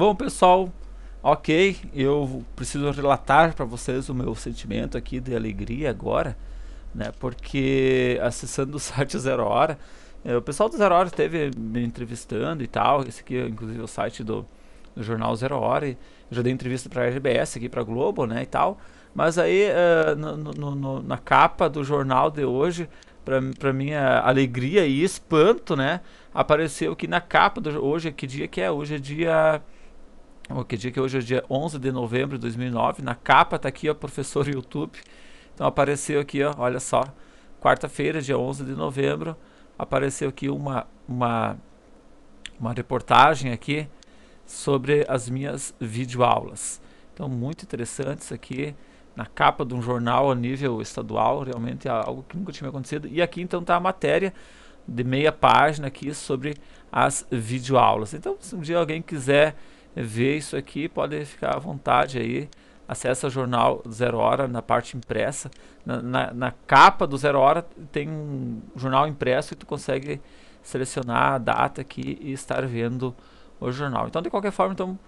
Bom, pessoal, ok, eu preciso relatar para vocês o meu sentimento aqui de alegria agora, né? Porque acessando o site Zero Hora, eh, o pessoal do Zero Hora esteve me entrevistando e tal. Esse aqui, é, inclusive, é o site do, do jornal Zero Hora. eu já dei entrevista para a RBS aqui, para Globo, né, e tal. Mas aí, uh, no, no, no, na capa do jornal de hoje, para minha alegria e espanto, né, apareceu que na capa do hoje, que dia que é? Hoje é dia que dia que hoje é dia 11 de novembro de 2009. Na capa tá aqui, ó, professor YouTube. Então apareceu aqui, ó, olha só, quarta-feira, dia 11 de novembro, apareceu aqui uma, uma, uma reportagem aqui sobre as minhas videoaulas. Então muito interessante isso aqui, na capa de um jornal a nível estadual, realmente é algo que nunca tinha acontecido. E aqui então tá a matéria de meia página aqui sobre as videoaulas. Então se um dia alguém quiser ver isso aqui, pode ficar à vontade aí. Acesse o jornal Zero Hora na parte impressa. Na, na, na capa do Zero Hora tem um jornal impresso e tu consegue selecionar a data aqui e estar vendo o jornal. Então, de qualquer forma, estou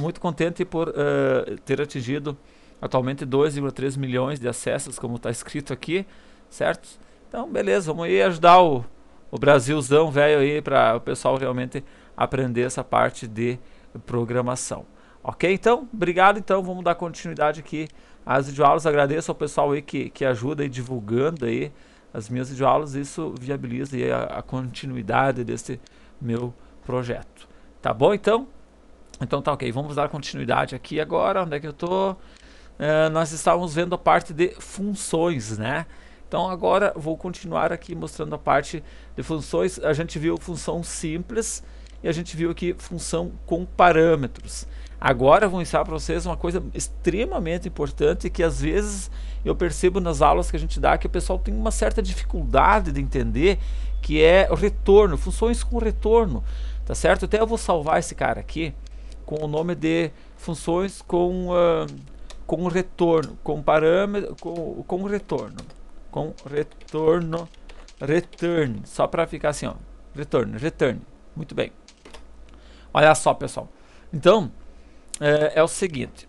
muito contente por uh, ter atingido atualmente 2,3 milhões de acessos, como está escrito aqui, certo? Então, beleza, vamos aí ajudar o, o Brasilzão velho aí para o pessoal realmente aprender essa parte de programação. Ok? Então, obrigado. Então, vamos dar continuidade aqui às videoaulas. Agradeço ao pessoal aí que, que ajuda aí divulgando aí as minhas videoaulas. Isso viabiliza aí a, a continuidade desse meu projeto. Tá bom, então? Então tá ok, vamos dar continuidade aqui agora, onde é que eu tô? É, nós estávamos vendo a parte de funções, né? Então agora vou continuar aqui mostrando a parte de funções. A gente viu função simples, e a gente viu aqui função com parâmetros. Agora eu vou ensinar para vocês uma coisa extremamente importante que às vezes eu percebo nas aulas que a gente dá que o pessoal tem uma certa dificuldade de entender que é o retorno, funções com retorno, tá certo? Até eu vou salvar esse cara aqui com o nome de funções com, uh, com retorno, com parâmetro, com, com retorno, com retorno, return, só para ficar assim, ó, retorno, return, muito bem. Olha só, pessoal. Então, é, é o seguinte.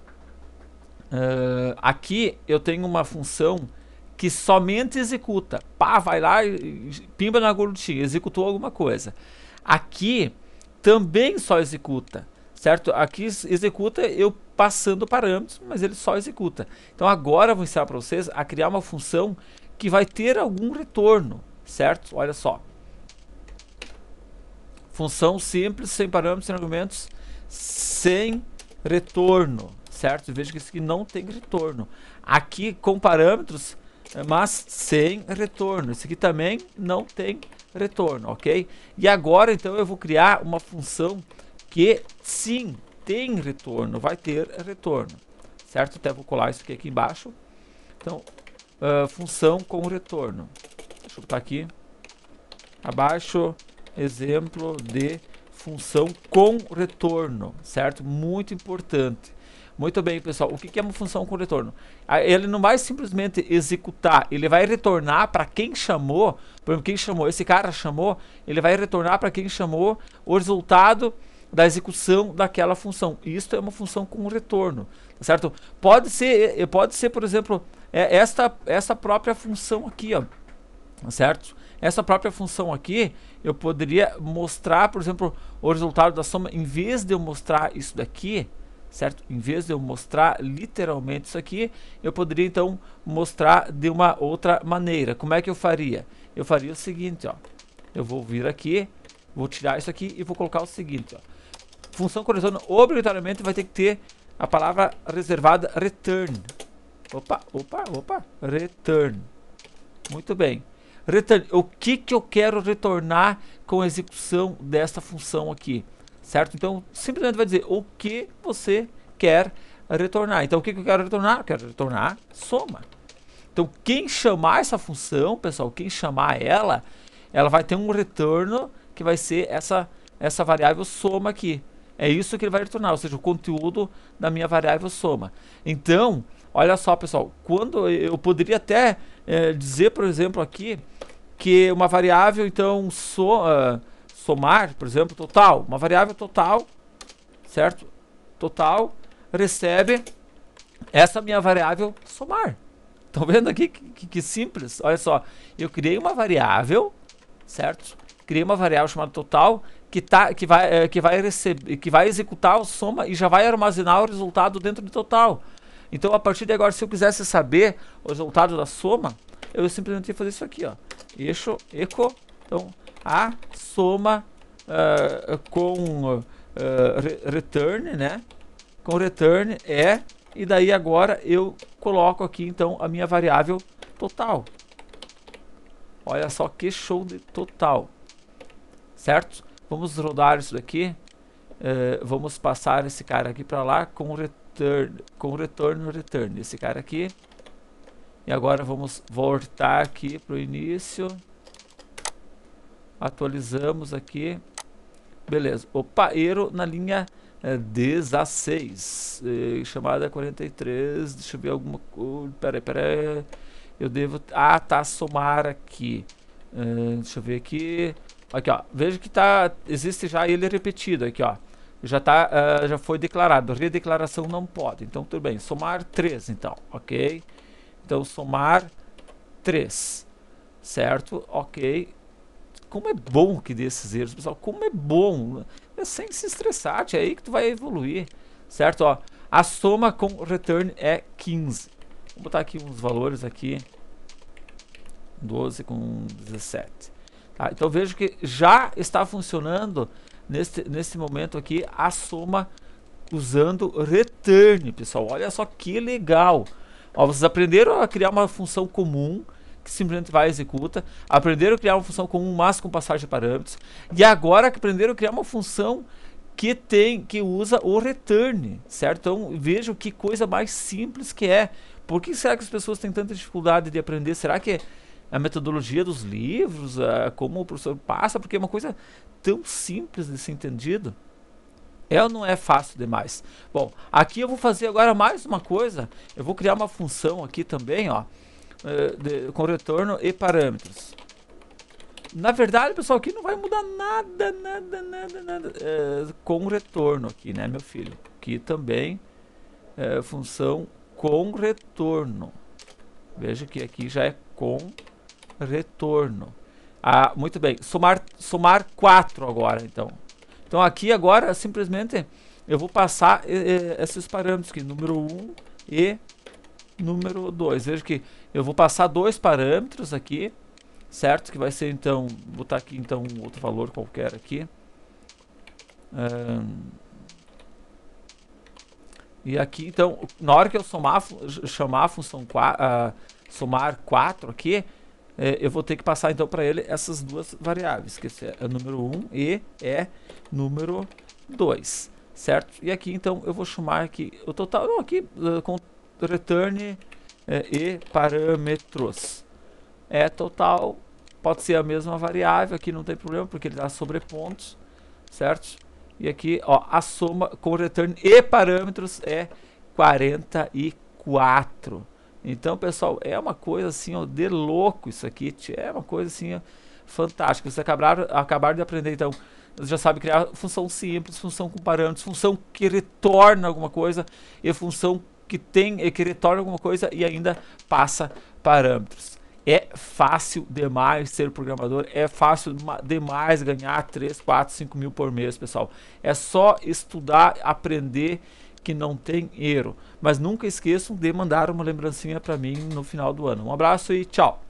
É, aqui eu tenho uma função que somente executa. Pá, vai lá, pimba na gorduchinha, executou alguma coisa. Aqui também só executa, certo? Aqui executa eu passando parâmetros, mas ele só executa. Então agora eu vou ensinar para vocês a criar uma função que vai ter algum retorno, certo? Olha só. Função simples, sem parâmetros, sem argumentos, sem retorno, certo? Veja que isso aqui não tem retorno. Aqui com parâmetros, eh, mas sem retorno. Isso aqui também não tem retorno, ok? E agora, então, eu vou criar uma função que, sim, tem retorno, vai ter retorno, certo? Até vou colar isso aqui, aqui embaixo. Então, uh, função com retorno. Deixa eu botar aqui. Abaixo, exemplo de função com retorno, certo? Muito importante. Muito bem, pessoal. O que é uma função com retorno? Ah, ele não vai simplesmente executar, ele vai retornar para quem chamou. Por exemplo, quem chamou? Esse cara chamou, ele vai retornar para quem chamou o resultado da execução daquela função. Isto é uma função com retorno, tá certo? Pode ser, eh, pode ser, por exemplo, eh, esta, esta própria função aqui, ó, tá certo? essa própria função aqui, eu poderia mostrar, por exemplo, o resultado da soma, em vez de eu mostrar isso daqui, certo? Em vez de eu mostrar literalmente isso aqui, eu poderia então mostrar de uma outra maneira. Como é que eu faria? Eu faria o seguinte, ó. Eu vou vir aqui, vou tirar isso aqui e vou colocar o seguinte, ó. Função corretora obrigatoriamente vai ter que ter a palavra reservada return. Opa, opa, opa, return. Muito bem o que, que eu quero retornar com a execução desta função aqui, certo? Então, simplesmente vai dizer o que você quer retornar. Então, o que, que eu quero retornar? Eu quero retornar soma. Então, quem chamar essa função, pessoal, quem chamar ela, ela vai ter um retorno que vai ser essa, essa variável soma aqui. É isso que ele vai retornar, ou seja, o conteúdo da minha variável soma. Então, Olha só, pessoal, quando eu poderia até é, dizer, por exemplo, aqui que uma variável, então, so, uh, somar, por exemplo, total, uma variável total, certo? Total recebe essa minha variável somar. Estão vendo aqui que, que, que simples? Olha só, eu criei uma variável, certo? Criei uma variável chamada total que, tá, que, vai, é, que, vai receber, que vai executar o soma e já vai armazenar o resultado dentro do total. Então, a partir de agora, se eu quisesse saber o resultado da soma, eu simplesmente ia fazer isso aqui, ó. Eixo, eco, então, a soma uh, com uh, re return, né? Com return é, e daí agora eu coloco aqui, então, a minha variável total. Olha só que show de total. Certo? Vamos rodar isso daqui. Eh, vamos passar esse cara aqui para lá com return, com retorno return, esse cara aqui. E agora vamos voltar aqui para o início. Atualizamos aqui. Beleza, opa, Eero na linha é, eh, 16, eh, chamada 43, deixa eu ver alguma coisa, peraí, peraí, eu devo, ah tá, somar aqui, eh, deixa eu ver aqui, Aqui, ó. Veja que tá, existe já ele repetido aqui, ó. Já, tá, uh, já foi declarado. Redeclaração não pode. Então, tudo bem. Somar 3, então. Ok? Então, somar 3. Certo? Ok. Como é bom que desses erros, pessoal. Como é bom. É sem se estressar. É aí que tu vai evoluir. Certo? Ó, a soma com return é 15. Vou botar aqui uns valores aqui. 12 com 17. Tá? Então vejo que já está funcionando neste, neste momento aqui a soma usando return, pessoal. Olha só que legal. Ó, vocês aprenderam a criar uma função comum que simplesmente vai e executa. Aprenderam a criar uma função comum, mas com passagem de parâmetros. E agora aprenderam a criar uma função que tem que usa o return, certo? Então vejo que coisa mais simples que é. Por que será que as pessoas têm tanta dificuldade de aprender? Será que a metodologia dos livros, a, como o professor passa, porque é uma coisa tão simples de ser entendido. É ou não é fácil demais? Bom, aqui eu vou fazer agora mais uma coisa. Eu vou criar uma função aqui também, ó, eh, de, com retorno e parâmetros. Na verdade, pessoal, aqui não vai mudar nada, nada, nada, nada é, com retorno aqui, né, meu filho? Aqui também é função com retorno. Veja que aqui já é com retorno retorno. Ah, muito bem. Somar, somar 4 agora, então. Então aqui agora, simplesmente, eu vou passar eh, eh esses parâmetros aqui, número 1 e número 2. Veja que eu vou passar dois parâmetros aqui, certo? Que vai ser, então, vou botar aqui, então, outro valor qualquer aqui. Um, e aqui, então, na hora que eu somar, chamar a função 4, uh, ah, somar 4 aqui, é, eu vou ter que passar então para ele essas duas variáveis, que esse é, é número 1 um e é número 2, certo? E aqui então eu vou chamar aqui o total, não, aqui eh, com return é, e parâmetros. É total, pode ser a mesma variável, aqui não tem problema porque ele dá sobrepontos, certo? E aqui, ó, a soma com return e parâmetros é 44. Então, pessoal, é uma coisa assim, ó, de louco isso aqui. É uma coisa assim, ó, fantástica. Vocês acabaram, acabaram de aprender, então, você já sabe criar função simples, função com parâmetros, função que retorna alguma coisa e função que tem que retorna alguma coisa e ainda passa parâmetros. É fácil demais ser programador, é fácil demais ganhar 3, 4, 5 mil por mês, pessoal. É só estudar, aprender que não tem erro. Mas nunca esqueçam de mandar uma lembrancinha para mim no final do ano. Um abraço e tchau!